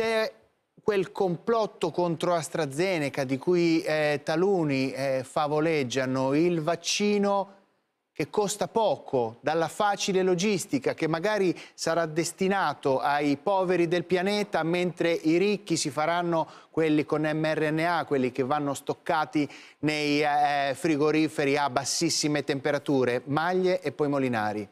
c'è quel complotto contro AstraZeneca di cui eh, taluni eh, favoleggiano, il vaccino che costa poco, dalla facile logistica, che magari sarà destinato ai poveri del pianeta, mentre i ricchi si faranno quelli con mRNA, quelli che vanno stoccati nei eh, frigoriferi a bassissime temperature, maglie e poi molinari.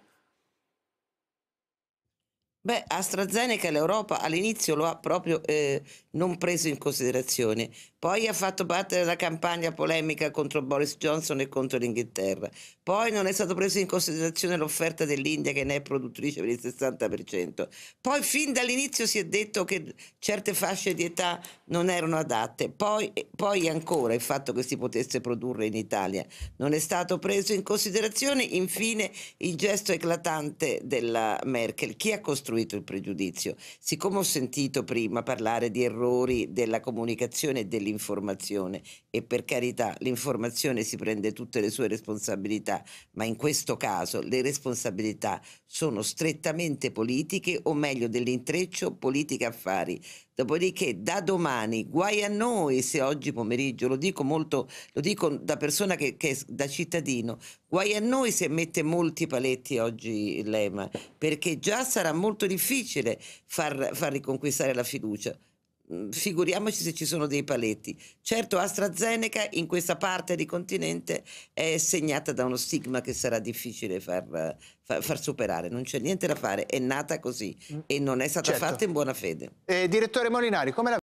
Beh, AstraZeneca l'Europa all'inizio lo ha proprio eh, non preso in considerazione, poi ha fatto parte della campagna polemica contro Boris Johnson e contro l'Inghilterra, poi non è stato preso in considerazione l'offerta dell'India che ne è produttrice per il 60%, poi fin dall'inizio si è detto che certe fasce di età non erano adatte, poi, poi ancora il fatto che si potesse produrre in Italia non è stato preso in considerazione, infine il gesto eclatante della Merkel, chi ha costruito costruito il pregiudizio. Siccome ho sentito prima parlare di errori della comunicazione e dell'informazione, e per carità l'informazione si prende tutte le sue responsabilità, ma in questo caso le responsabilità sono strettamente politiche o meglio dell'intreccio politica-affari. Dopodiché da domani, guai a noi se oggi pomeriggio, lo dico molto, lo dico da persona che, che da cittadino, guai a noi se mette molti paletti oggi l'EMA, perché già sarà molto molto difficile far, far riconquistare la fiducia mm, figuriamoci se ci sono dei paletti. Certo AstraZeneca in questa parte di continente è segnata da uno stigma che sarà difficile far, far, far superare, non c'è niente da fare, è nata così mm. e non è stata certo. fatta in buona fede. Eh, direttore Molinari, come la